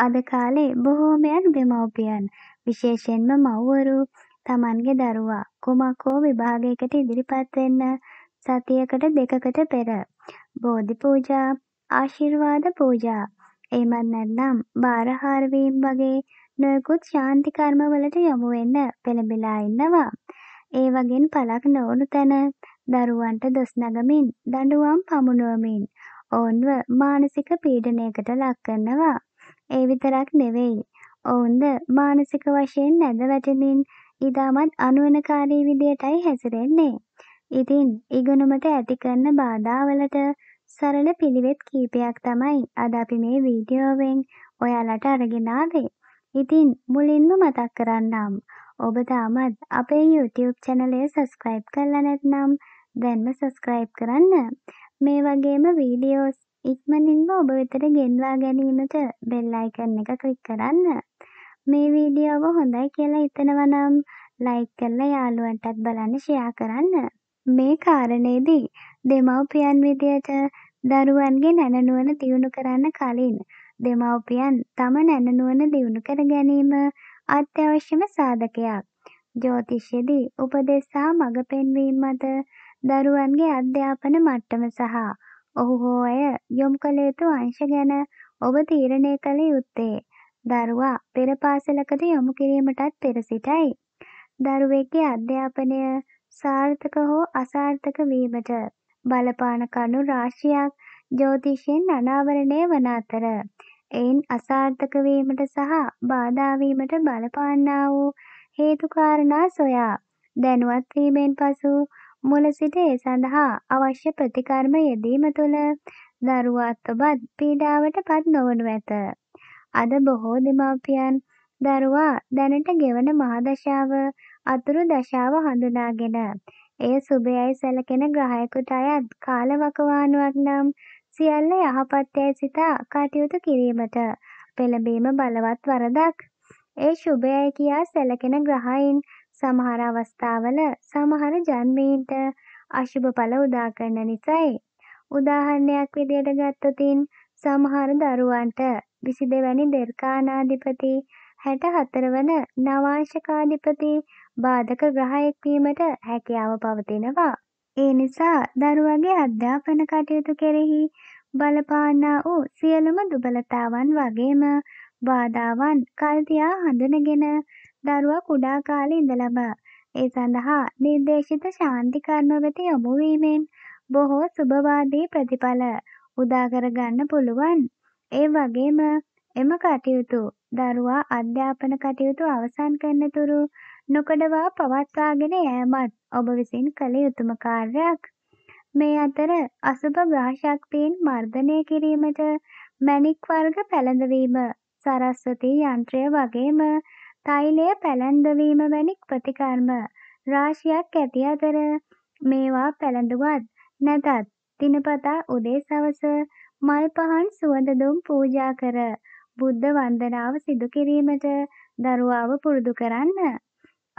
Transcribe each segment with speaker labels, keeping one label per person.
Speaker 1: අද කාලේ බොහෝමයන් දෙමව්පියන් විශේෂයෙන්ම මව්වරු තමන්ගේ දරුවා කුමක් හෝ විභාගයකට ඉදිරිපත් වෙන්න සතියකට දෙකකට පෙර බෝධි පූජා ආශිර්වාද පූජා එමත් නැත්නම් බාරහාර වීම වගේ නොයෙකුත් ශාන්ති කර්මවලට යොමු වෙන්න පෙළඹිලා ඉන්නවා. ඒ වගේන් පළක් නොවුණු තැන දරුවන්ට දොස් නගමින් දඬුවම් පමුණුවමින් ඔවුන්ව මානසික පීඩනයකට ලක් කරනවා. ඒ විතරක් නෙවෙයි. ඔවුන්ද මානසික වශයෙන් නැද වැටෙමින් ඉතාමත් අනුවනකාරී විදියටයි හැසිරෙන්නේ. ඉතින් ඉගෙනුමට ඇති කරන බාධාවලට සරල පිළිවෙත් කීපයක් තමයි අද අපි මේ වීඩියෝවෙන් ඔයාලට අරගෙන ආවේ. ඉතින් මුලින්ම මතක් කරන්නම් ඔබ තාමත් අපේ YouTube channel subscribe කරලා නැත්නම් දැන්ම subscribe කරන්න. මේ වගේම videos ඉක්මනින්ම ඔබ වෙතට ගෙන්වා ගැනීමට බෙල් අයිකන් එක ක්ලික් කරන්න. මේ වීඩියෝව හොඳයි කියලා හිතනවා නම් ලයික් කරලා යාළුවන්ටත් බලන්න ෂෙයා කරන්න. මේ කාරණේදී දෙමව්පියන් විදියට දරුවන්ගේ නැනනුවන දියුණු කරන්න කලින් දෙමව්පියන් තම නැනනුවන දියුණු කර ගැනීම අත්‍යවශ්‍යම සාධකයක්. ජ්‍යෝතිෂයේදී උපදෙස් සහ මඟ පෙන්වීම මත දරුවන්ගේ අධ්‍යාපන මට්ටම සහ ඔහු හෝය යොමු කළ යුතු අංශ ගැන ඔබ තීරණය කළ යුත්තේ. දරුවා පෙර පාසලකට යොමු කිරීමටත් පෙර සිටයි. දරුවෙක්ගේ අධ්‍යාපනය සාර්ථක හෝ අසාර්ථක වීමට බලපාන කණු රාශියක් ජ්‍යොතිෂයෙන් අනාවරණය වන අතර එයින් අසාර්ථක වීමට සහ බාධා වීමට බලපාන්නා වූ හේතු කාරණා සොයා දැනුවත් වීමෙන් පසු මුල සිට ඒ සඳහා අවශ්‍ය ප්‍රතිකර්ම යෙදීම තුළ දරුවත් ඔබත් පීඩාවට පත් නොවනු ඇත. අද බොහෝ දෙමාපියන් දරුවා දැනට ගෙවන මහදශාව අතුරු දශාව හඳුනාගෙන එය සුභයයි සැලකෙන ග්‍රහයකුට අයත් කාලවකවානුවක් නම් සියල්ල යහපත් යැයි සිතා කටයුතු කිරීමට පෙළඹීම බලවත් වරදක්. ඒ ශුභයයි කියා සැලකෙන ග්‍රහයින් සමහර අවස්ථාවල සමහර ජන්මීන්ට අශුභ ඵල උදා කරන නිසායි. උදාහරණයක් විදියට ගත්තොතින් සමහර දරුවන්ට 22 වැනි දෙර්කානාධිපති 64 වන නවාංශකාධිපති බාධක ග්‍රහයෙක් වීමට හැකියාව පවතිනවා. ඒ නිසා දරුවගේ අධ්‍යාපන කටයුතු කෙරෙහි බලපාන්නා වූ සියලුම දුබලතාවන් වගේම බාධාවන් කල්තියා හඳුනගෙන දරුවා කුඩා කාලේ ඉඳලම ඒ සඳහා නිර්දේශිත ශාන්ති කර්ම වෙත යොමු වීමෙන් බොහෝ සුබවාදී ප්‍රතිඵල උදා කරගන්න පුළුවන්. ඒ වගේම එම කටයුතු දරුවා අධ්‍යාපන කටයුතු අවසන් කරන තුරු නොකඩවා පවත්වාගෙන යෑමත් ඔබ විසින් කළ යුතුම කාර්යයක්. මේ අතර අසුභ ග්‍රහ ශක්තියින් මර්ධනය කිරීමට මැණික් වර්ග පැලඳවීම සරස්වති යන්ත්‍රය වගේම තෛලය පැළැන්දවීම වැනි ප්‍රතිකර්ම රාශියක් ඇති අතර මේවා පැළැඳුවත් නැතත් දිනපතා උදේ සවස මල් පහන් සුවඳ දුම් පූජා කර බුද්ධ වන්දනාව සිදු කිරීමට දරුවාව පුරුදු කරන්න.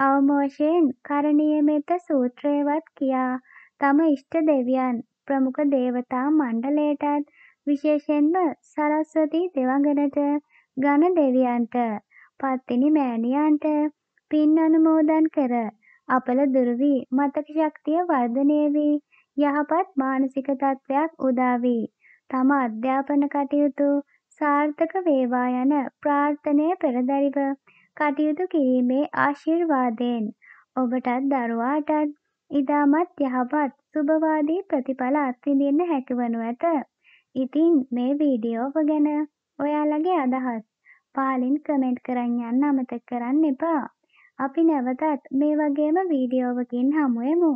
Speaker 1: අවමෝෂයෙන් කරණීය මෙත්ත සූත්‍රයවත් කියා තම ඉෂ්ට දෙවියන් ප්‍රමුඛ දේවතා මණ්ඩලයටත් විශේෂයෙන්ම සරස්වති දෙවඟනට ගණ දෙවියන්ට පත්තිනි මෑණියන්ට පින් අනුමෝදන් කර අපල දුරවි මතක ශක්තිය වර්ධනය වී යහපත් මානසික තත්ත්වයක් උදා වී තම අධ්‍යාපන කටයුතු සාර්ථක වේවා යන ප්‍රාර්ථනය පෙරදරිව කටයුතු කිරීමේ ආශිර්වාදයෙන් ඔබටත් දරුවාටත් ඉතාමත් යහපත් සුභවාදී ප්‍රතිඵල අත්විඳින්න හැකිවනු ඇත. ඉතින් මේ වීඩියෝව ගැන ඔයාලගේ අදහස් පාලෙන් කමෙන්ට් කරන්න යන්න අමතක කරන්න එපා. අපි නැවතත් මේ වගේම වීඩියෝවකින් හමුවෙමු.